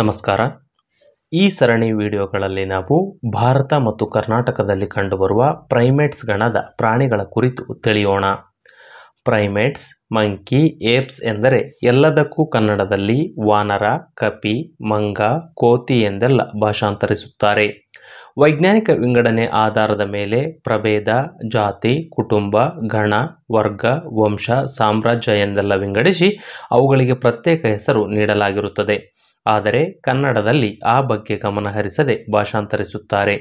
ನಮಸ್ಕಾರ ಈ ಸರಣಿ ವಿಡಿಯೋಗಳಲ್ಲಿ ನಾವು ಭಾರತ ಮತ್ತು ಕರ್ನಾಟಕದಲ್ಲಿ ಕಂಡುಬರುವ ಪ್ರೈಮೇಟ್ಸ್ ಗಣದ ಪ್ರಾಣಿಗಳ ಕುರಿತು ತಿಳಿಯೋಣ ಪ್ರೈಮೇಟ್ಸ್ ಮಂಕಿ ಏಪ್ಸ್ ಎಂದರೆ ಎಲ್ಲದಕ್ಕೂ ಕನ್ನಡದಲ್ಲಿ ವಾನರ ಕಪಿ ಮಂಗ ಕೋತಿ ಎಂದೆಲ್ಲ ಭಾಷಾಂತರಿಸುತ್ತಾರೆ ವೈಜ್ಞಾನಿಕ ವಿಂಗಡಣೆ ಆಧಾರದ ಮೇಲೆ ಪ್ರಭೇದ ಜಾತಿ ಕುಟುಂಬ ಗಣ ವರ್ಗ ವಂಶ ಸಾಮ್ರಾಜ್ಯ ಎಂದೆಲ್ಲ ವಿಂಗಡಿಸಿ ಅವುಗಳಿಗೆ ಪ್ರತ್ಯೇಕ ಹೆಸರು ನೀಡಲಾಗಿರುತ್ತದೆ ಆದರೆ ಕನ್ನಡದಲ್ಲಿ ಆ ಬಗ್ಗೆ ಗಮನಹರಿಸದೆ ಭಾಷಾಂತರಿಸುತ್ತಾರೆ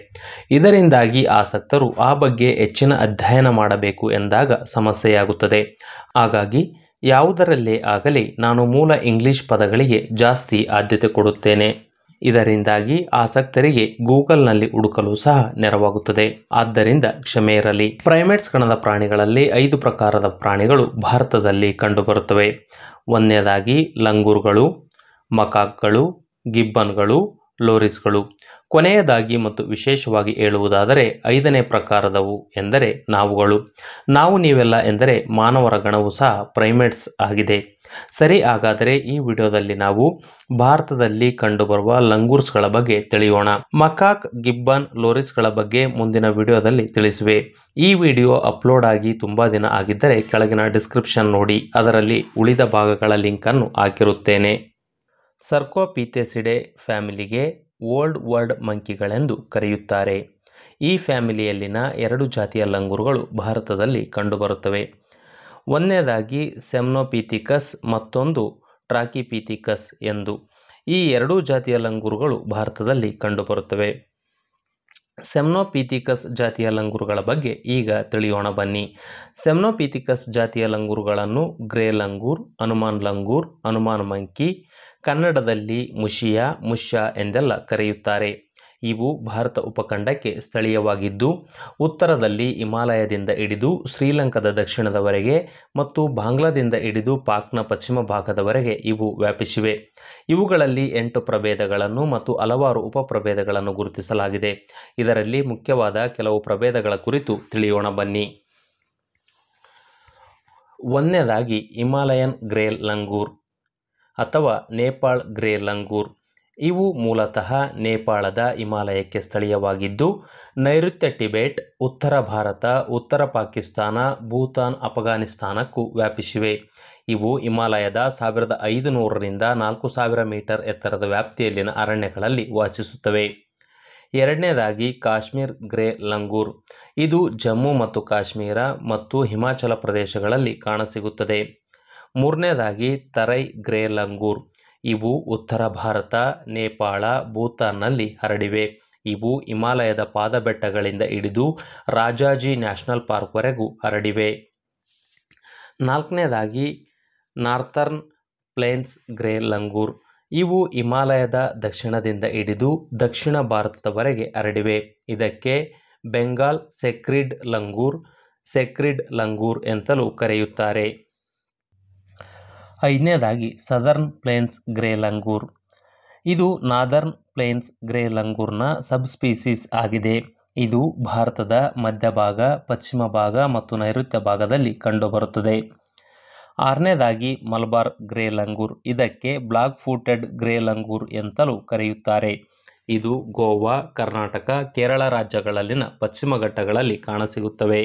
ಇದರಿಂದಾಗಿ ಆಸಕ್ತರು ಆ ಬಗ್ಗೆ ಹೆಚ್ಚಿನ ಅಧ್ಯಯನ ಮಾಡಬೇಕು ಎಂದಾಗ ಸಮಸ್ಯೆಯಾಗುತ್ತದೆ ಹಾಗಾಗಿ ಯಾವುದರಲ್ಲೇ ಆಗಲಿ ನಾನು ಮೂಲ ಇಂಗ್ಲಿಷ್ ಪದಗಳಿಗೆ ಜಾಸ್ತಿ ಆದ್ಯತೆ ಕೊಡುತ್ತೇನೆ ಇದರಿಂದಾಗಿ ಆಸಕ್ತರಿಗೆ ಗೂಗಲ್ನಲ್ಲಿ ಹುಡುಕಲು ಸಹ ನೆರವಾಗುತ್ತದೆ ಆದ್ದರಿಂದ ಕ್ಷಮೆ ಇರಲಿ ಪ್ರೈಮೇಟ್ಸ್ ಗಣದ ಪ್ರಾಣಿಗಳಲ್ಲಿ ಐದು ಪ್ರಕಾರದ ಪ್ರಾಣಿಗಳು ಭಾರತದಲ್ಲಿ ಕಂಡುಬರುತ್ತವೆ ಒಂದನೇದಾಗಿ ಲಂಗೂರುಗಳು ಮಕಾಕ್ಗಳು ಗಿಬ್ಬನ್ಗಳು ಲೋರಿಸ್ಗಳು ಕೊನೆಯದಾಗಿ ಮತ್ತು ವಿಶೇಷವಾಗಿ ಹೇಳುವುದಾದರೆ ಐದನೇ ಪ್ರಕಾರದವು ಎಂದರೆ ನಾವುಗಳು ನಾವು ನೀವೆಲ್ಲ ಎಂದರೆ ಮಾನವರ ಗಣವು ಸಹ ಪ್ರೈಮೇಟ್ಸ್ ಆಗಿದೆ ಸರಿ ಹಾಗಾದರೆ ಈ ವಿಡಿಯೋದಲ್ಲಿ ನಾವು ಭಾರತದಲ್ಲಿ ಕಂಡುಬರುವ ಲಂಗೂರ್ಸ್ಗಳ ಬಗ್ಗೆ ತಿಳಿಯೋಣ ಮಕಾಕ್ ಗಿಬ್ಬನ್ ಲೋರಿಸ್ಗಳ ಬಗ್ಗೆ ಮುಂದಿನ ವಿಡಿಯೋದಲ್ಲಿ ತಿಳಿಸುವೆ ಈ ವಿಡಿಯೋ ಅಪ್ಲೋಡ್ ಆಗಿ ತುಂಬ ದಿನ ಆಗಿದ್ದರೆ ಕೆಳಗಿನ ಡಿಸ್ಕ್ರಿಪ್ಷನ್ ನೋಡಿ ಅದರಲ್ಲಿ ಉಳಿದ ಭಾಗಗಳ ಲಿಂಕನ್ನು ಹಾಕಿರುತ್ತೇನೆ ಸರ್ಕೋಪೀಥೆಸಿಡೆ ಫ್ಯಾಮಿಲಿಗೆ ಓಲ್ಡ್ ವರ್ಲ್ಡ್ ಮಂಕಿಗಳೆಂದು ಕರೆಯುತ್ತಾರೆ ಈ ಫ್ಯಾಮಿಲಿಯಲ್ಲಿನ ಎರಡು ಜಾತಿಯ ಲಂಗುರುಗಳು ಭಾರತದಲ್ಲಿ ಕಂಡುಬರುತ್ತವೆ ಒಂದನೇದಾಗಿ ಸೆಮ್ನೋಪೀಥಿಕಸ್ ಮತ್ತೊಂದು ಟ್ರಾಕಿಪೀಥಿಕಸ್ ಎಂದು ಈ ಎರಡೂ ಜಾತಿಯ ಲಂಗುರುಗಳು ಭಾರತದಲ್ಲಿ ಕಂಡುಬರುತ್ತವೆ ಸೆಮ್ನೋಪೀಥಿಕಸ್ ಜಾತಿಯ ಲಂಗುರುಗಳ ಬಗ್ಗೆ ಈಗ ತಿಳಿಯೋಣ ಬನ್ನಿ ಸೆಮ್ನೋಪೀಥಿಕಸ್ ಜಾತಿಯ ಲಂಗುರುಗಳನ್ನು grey langur Hanuman langur Hanuman monkey ಕನ್ನಡದಲ್ಲಿ ಮುಷಿಯಾ ಮುಷ್ಯ ಎಂದೆಲ್ಲ ಕರೆಯುತ್ತಾರೆ ಇವು ಭಾರತ ಉಪಖಂಡಕ್ಕೆ ಸ್ಥಳೀಯವಾಗಿದ್ದು ಉತ್ತರದಲ್ಲಿ ಹಿಮಾಲಯದಿಂದ ಹಿಡಿದು ಶ್ರೀಲಂಕಾದ ದಕ್ಷಿಣದವರೆಗೆ ಮತ್ತು ಬಾಂಗ್ಲಾದಿಂದ ಹಿಡಿದು ಪಾಕ್ನ ಪಶ್ಚಿಮ ಭಾಗದವರೆಗೆ ಇವು ವ್ಯಾಪಿಸಿವೆ ಇವುಗಳಲ್ಲಿ ಎಂಟು ಪ್ರಭೇದಗಳನ್ನು ಮತ್ತು ಹಲವಾರು ಪ್ರಭೇದಗಳನ್ನು ಗುರುತಿಸಲಾಗಿದೆ ಇದರಲ್ಲಿ ಮುಖ್ಯವಾದ ಕೆಲವು ಪ್ರಭೇದಗಳ ಕುರಿತು ತಿಳಿಯೋಣ ಬನ್ನಿ ಒಂದನೇದಾಗಿ ಹಿಮಾಲಯನ್ ಗ್ರೇಲ್ ಲಂಗೂರ್ ಅಥವಾ ನೇಪಾಳ್ ಗ್ರೇ ಲಂಗೂರ್ ಇವು ಮೂಲತಃ ನೇಪಾಳದ ಹಿಮಾಲಯಕ್ಕೆ ಸ್ಥಳೀಯವಾಗಿದ್ದು ನೈಋತ್ಯ ಟಿಬೆಟ್ ಉತ್ತರ ಭಾರತ ಉತ್ತರ ಪಾಕಿಸ್ತಾನ ಭೂತಾನ್ ಅಫಘಾನಿಸ್ತಾನಕ್ಕೂ ವ್ಯಾಪಿಸಿವೆ ಇವು ಹಿಮಾಲಯದ ಸಾವಿರದ ಐದು ನೂರರಿಂದ ನಾಲ್ಕು ಸಾವಿರ ಮೀಟರ್ ಎತ್ತರದ ವ್ಯಾಪ್ತಿಯಲ್ಲಿನ ಅರಣ್ಯಗಳಲ್ಲಿ ವಾಸಿಸುತ್ತವೆ ಎರಡನೇದಾಗಿ ಕಾಶ್ಮೀರ್ ಗ್ರೇ ಲಂಗೂರ್ ಇದು ಜಮ್ಮು ಮತ್ತು ಕಾಶ್ಮೀರ ಮತ್ತು ಹಿಮಾಚಲ ಪ್ರದೇಶಗಳಲ್ಲಿ ಕಾಣಸಿಗುತ್ತದೆ ಮೂರನೇದಾಗಿ ತರೈ ಗ್ರೇ ಲಂಗೂರ್ ಇವು ಉತ್ತರ ಭಾರತ ನೇಪಾಳ ಭೂತಾನ್ನಲ್ಲಿ ಹರಡಿವೆ ಇವು ಹಿಮಾಲಯದ ಪಾದಬೆಟ್ಟಗಳಿಂದ ಹಿಡಿದು ರಾಜಾಜಿ ನ್ಯಾಷನಲ್ ಪಾರ್ಕ್ವರೆಗೂ ಹರಡಿವೆ ನಾಲ್ಕನೇದಾಗಿ ನಾರ್ಥರ್ನ್ ಪ್ಲೇನ್ಸ್ ಗ್ರೇ ಲಂಗೂರ್ ಇವು ಹಿಮಾಲಯದ ದಕ್ಷಿಣದಿಂದ ಹಿಡಿದು ದಕ್ಷಿಣ ಭಾರತದವರೆಗೆ ಹರಡಿವೆ ಇದಕ್ಕೆ ಬೆಂಗಾಲ್ ಸೆಕ್ರಿಡ್ ಲಂಗೂರ್ ಸೆಕ್ರಿಡ್ ಲಂಗೂರ್ ಎಂತಲೂ ಕರೆಯುತ್ತಾರೆ ಐದನೇದಾಗಿ ಸದರ್ನ್ ಪ್ಲೇನ್ಸ್ ಗ್ರೇ ಲಂಗೂರ್ ಇದು ನಾದರ್ನ್ ಪ್ಲೇನ್ಸ್ ಗ್ರೇ ಲಂಗೂರ್ನ ಸಬ್ಸ್ಪೀಸೀಸ್ ಆಗಿದೆ ಇದು ಭಾರತದ ಮಧ್ಯಭಾಗ ಪಶ್ಚಿಮ ಭಾಗ ಮತ್ತು ನೈಋತ್ಯ ಭಾಗದಲ್ಲಿ ಕಂಡುಬರುತ್ತದೆ ಆರನೇದಾಗಿ ಮಲಬಾರ್ ಗ್ರೇ ಲಂಗೂರ್ ಇದಕ್ಕೆ ಬ್ಲಾಕ್ ಫೂಟೆಡ್ ಗ್ರೇ ಲಂಗೂರ್ ಎಂತಲೂ ಕರೆಯುತ್ತಾರೆ ಇದು ಗೋವಾ ಕರ್ನಾಟಕ ಕೇರಳ ರಾಜ್ಯಗಳಲ್ಲಿನ ಪಶ್ಚಿಮ ಘಟ್ಟಗಳಲ್ಲಿ ಕಾಣಸಿಗುತ್ತವೆ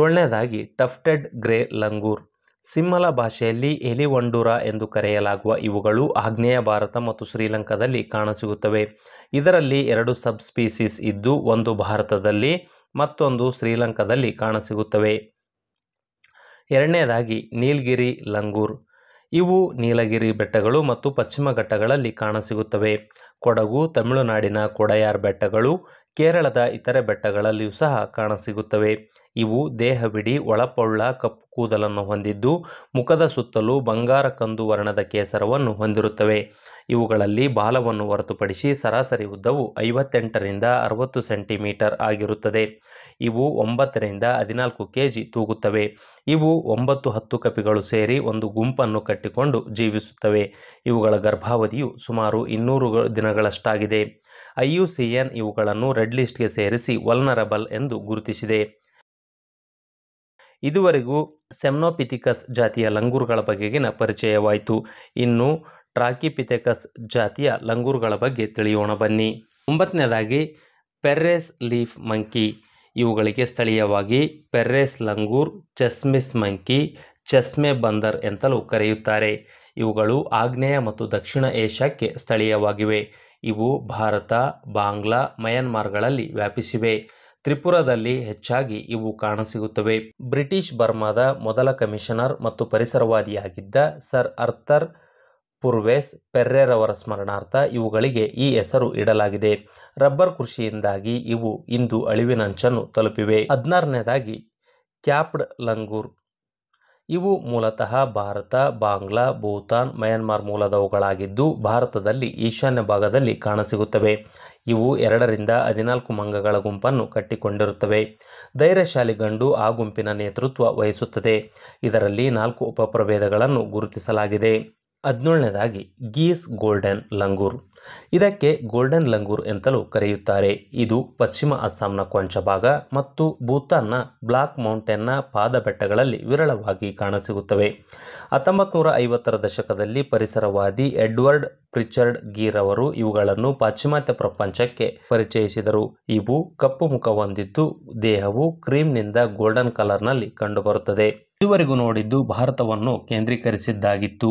ಏಳನೇದಾಗಿ ಟಫ್ಟೆಡ್ ಗ್ರೇ ಲಂಗೂರ್ ಸಿಂಹಲ ಭಾಷೆಯಲ್ಲಿ ಎಲಿವಂಡೂರ ಎಂದು ಕರೆಯಲಾಗುವ ಇವುಗಳು ಆಗ್ನೇಯ ಭಾರತ ಮತ್ತು ಶ್ರೀಲಂಕಾದಲ್ಲಿ ಕಾಣಸಿಗುತ್ತವೆ ಇದರಲ್ಲಿ ಎರಡು ಸಬ್ ಸ್ಪೀಸೀಸ್ ಇದ್ದು ಒಂದು ಭಾರತದಲ್ಲಿ ಮತ್ತೊಂದು ಶ್ರೀಲಂಕಾದಲ್ಲಿ ಕಾಣಸಿಗುತ್ತವೆ ಎರಡನೇದಾಗಿ ನೀಲಗಿರಿ ಲಂಗೂರ್ ಇವು ನೀಲಗಿರಿ ಬೆಟ್ಟಗಳು ಮತ್ತು ಪಶ್ಚಿಮ ಘಟ್ಟಗಳಲ್ಲಿ ಕಾಣಸಿಗುತ್ತವೆ ಕೊಡಗು ತಮಿಳುನಾಡಿನ ಕೊಡಯಾರ್ ಬೆಟ್ಟಗಳು ಕೇರಳದ ಇತರೆ ಬೆಟ್ಟಗಳಲ್ಲಿಯೂ ಸಹ ಕಾಣಸಿಗುತ್ತವೆ ಇವು ದೇಹವಿಡಿ ಒಳಪೊಳ್ಳ ಕಪ್ಪು ಕೂದಲನ್ನು ಹೊಂದಿದ್ದು ಮುಖದ ಸುತ್ತಲೂ ಬಂಗಾರ ಕಂದು ವರ್ಣದ ಕೇಸರವನ್ನು ಹೊಂದಿರುತ್ತವೆ ಇವುಗಳಲ್ಲಿ ಬಾಲವನ್ನು ಹೊರತುಪಡಿಸಿ ಸರಾಸರಿ ಉದ್ದವು ಐವತ್ತೆಂಟರಿಂದ ಅರವತ್ತು ಸೆಂಟಿಮೀಟರ್ ಆಗಿರುತ್ತದೆ ಇವು ಒಂಬತ್ತರಿಂದ ಹದಿನಾಲ್ಕು ಕೆ ಜಿ ತೂಗುತ್ತವೆ ಇವು ಒಂಬತ್ತು ಹತ್ತು ಕಪಿಗಳು ಸೇರಿ ಒಂದು ಗುಂಪನ್ನು ಕಟ್ಟಿಕೊಂಡು ಜೀವಿಸುತ್ತವೆ ಇವುಗಳ ಗರ್ಭಾವಧಿಯು ಸುಮಾರು ಇನ್ನೂರು ದಿನಗಳಷ್ಟಾಗಿದೆ ಐಯುಸಿಎನ್ ಇವುಗಳನ್ನು ರೆಡ್ ಲಿಸ್ಟ್ಗೆ ಸೇರಿಸಿ ವಲ್ನರಬಲ್ ಎಂದು ಗುರುತಿಸಿದೆ ಇದುವರೆಗೂ ಸೆಮ್ನೋಪಿಥಿಕಸ್ ಜಾತಿಯ ಲಂಗೂರುಗಳ ಬಗೆಗಿನ ಪರಿಚಯವಾಯಿತು ಇನ್ನು ಟ್ರಾಕಿಪಿಥೆಕಸ್ ಜಾತಿಯ ಲಂಗೂರುಗಳ ಬಗ್ಗೆ ತಿಳಿಯೋಣ ಬನ್ನಿ ಒಂಬತ್ತನೇದಾಗಿ ಪೆರ್ರೆಸ್ ಲೀಫ್ ಮಂಕಿ ಇವುಗಳಿಗೆ ಸ್ಥಳೀಯವಾಗಿ ಪೆರ್ರೇಸ್ ಲಂಗೂರ್ ಚಸ್ಮಿಸ್ ಮಂಕಿ ಚೆಸ್ಮೆ ಬಂದರ್ ಎಂತಲೂ ಕರೆಯುತ್ತಾರೆ ಇವುಗಳು ಆಗ್ನೇಯ ಮತ್ತು ದಕ್ಷಿಣ ಏಷ್ಯಾಕ್ಕೆ ಸ್ಥಳೀಯವಾಗಿವೆ ಇವು ಭಾರತ ಬಾಂಗ್ಲಾ ಮಯನ್ಮಾರ್ಗಳಲ್ಲಿ ವ್ಯಾಪಿಸಿವೆ ತ್ರಿಪುರದಲ್ಲಿ ಹೆಚ್ಚಾಗಿ ಇವು ಕಾಣಸಿಗುತ್ತವೆ ಬ್ರಿಟಿಷ್ ಬರ್ಮಾದ ಮೊದಲ ಕಮಿಷನರ್ ಮತ್ತು ಪರಿಸರವಾದಿಯಾಗಿದ್ದ ಸರ್ ಅರ್ಥರ್ ಪುರ್ವೆಸ್ ಪೆರ್ರೆರವರ ಸ್ಮರಣಾರ್ಥ ಇವುಗಳಿಗೆ ಈ ಹೆಸರು ಇಡಲಾಗಿದೆ ರಬ್ಬರ್ ಕೃಷಿಯಿಂದಾಗಿ ಇವು ಇಂದು ಅಳಿವಿನಂಚನ್ನು ತಲುಪಿವೆ ಹದಿನಾರನೇದಾಗಿ ಕ್ಯಾಪ್ಡ್ ಲಂಗೂರ್ ಇವು ಮೂಲತಃ ಭಾರತ ಬಾಂಗ್ಲಾ ಭೂತಾನ್ ಮಯನ್ಮಾರ್ ಮೂಲದವುಗಳಾಗಿದ್ದು ಭಾರತದಲ್ಲಿ ಈಶಾನ್ಯ ಭಾಗದಲ್ಲಿ ಕಾಣಸಿಗುತ್ತವೆ ಇವು ಎರಡರಿಂದ ಹದಿನಾಲ್ಕು ಮಂಗಗಳ ಗುಂಪನ್ನು ಕಟ್ಟಿಕೊಂಡಿರುತ್ತವೆ ಧೈರ್ಯಶಾಲಿ ಗಂಡು ಆ ಗುಂಪಿನ ನೇತೃತ್ವ ವಹಿಸುತ್ತದೆ ಇದರಲ್ಲಿ ನಾಲ್ಕು ಉಪಪ್ರಭೇದಗಳನ್ನು ಗುರುತಿಸಲಾಗಿದೆ ಹದಿನೇಳನೇದಾಗಿ ಗೀಸ್ ಗೋಲ್ಡನ್ ಲಂಗೂರ್ ಇದಕ್ಕೆ ಗೋಲ್ಡನ್ ಲಂಗೂರ್ ಎಂತಲೂ ಕರೆಯುತ್ತಾರೆ ಇದು ಪಶ್ಚಿಮ ಅಸ್ಸಾಂನ ಕೊಂಚ ಭಾಗ ಮತ್ತು ಭೂತಾನ್ನ ಬ್ಲಾಕ್ ಮೌಂಟೇನ್ನ ಪಾದ ಬೆಟ್ಟಗಳಲ್ಲಿ ವಿರಳವಾಗಿ ಕಾಣಸಿಗುತ್ತವೆ ಹತ್ತೊಂಬತ್ತು ನೂರ ಐವತ್ತರ ದಶಕದಲ್ಲಿ ಪರಿಸರವಾದಿ ಎಡ್ವರ್ಡ್ ಪ್ರಿಚರ್ಡ್ ಗೀರ್ ಅವರು ಇವುಗಳನ್ನು ಪಾಶ್ಚಿಮಾತ್ಯ ಪ್ರಪಂಚಕ್ಕೆ ಪರಿಚಯಿಸಿದರು ಇವು ಕಪ್ಪು ಮುಖ ಹೊಂದಿದ್ದು ದೇಹವು ಕ್ರೀಮ್ನಿಂದ ಗೋಲ್ಡನ್ ಕಲರ್ನಲ್ಲಿ ಕಂಡುಬರುತ್ತದೆ ಇದುವರೆಗೂ ನೋಡಿದ್ದು ಭಾರತವನ್ನು ಕೇಂದ್ರೀಕರಿಸಿದ್ದಾಗಿತ್ತು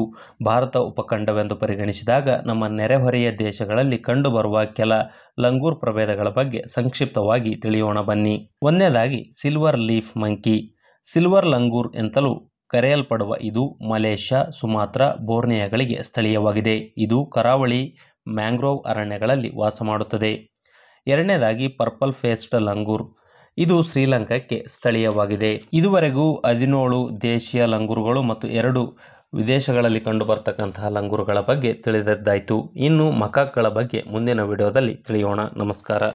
ಭಾರತ ಉಪಖಂಡವೆಂದು ಪರಿಗಣಿಸಿದಾಗ ನಮ್ಮ ನೆರೆಹೊರೆಯ ದೇಶಗಳಲ್ಲಿ ಕಂಡುಬರುವ ಕೆಲ ಲಂಗೂರ್ ಪ್ರಭೇದಗಳ ಬಗ್ಗೆ ಸಂಕ್ಷಿಪ್ತವಾಗಿ ತಿಳಿಯೋಣ ಬನ್ನಿ ಒಂದನೇದಾಗಿ silver leaf monkey silver langur ಎಂತಲೂ ಕರೆಯಲ್ಪಡುವ ಇದು ಮಲೇಷ್ಯಾ ಸುಮಾತ್ರ ಬೋರ್ನಿಯಾಗಳಿಗೆ ಸ್ಥಳೀಯವಾಗಿದೆ ಇದು ಕರಾವಳಿ ಮ್ಯಾಂಗ್ರೋವ್ ಅರಣ್ಯಗಳಲ್ಲಿ ವಾಸ ಮಾಡುತ್ತದೆ ಎರಡನೇದಾಗಿ ಪರ್ಪಲ್ ಫೇಸ್ಡ್ ಲಂಗೂರ್ ಇದು ಶ್ರೀಲಂಕಾಕ್ಕೆ ಸ್ಥಳೀಯವಾಗಿದೆ ಇದುವರೆಗೂ ಹದಿನೇಳು ದೇಶೀಯ ಲಂಗೂರುಗಳು ಮತ್ತು ಎರಡು ವಿದೇಶಗಳಲ್ಲಿ ಕಂಡುಬರ್ತಕ್ಕಂತಹ ಲಂಗುರುಗಳ ಲಂಗೂರುಗಳ ಬಗ್ಗೆ ತಿಳಿದದ್ದಾಯಿತು ಇನ್ನು ಮಕಾಕ್ಗಳ ಬಗ್ಗೆ ಮುಂದಿನ ವಿಡಿಯೋದಲ್ಲಿ ತಿಳಿಯೋಣ ನಮಸ್ಕಾರ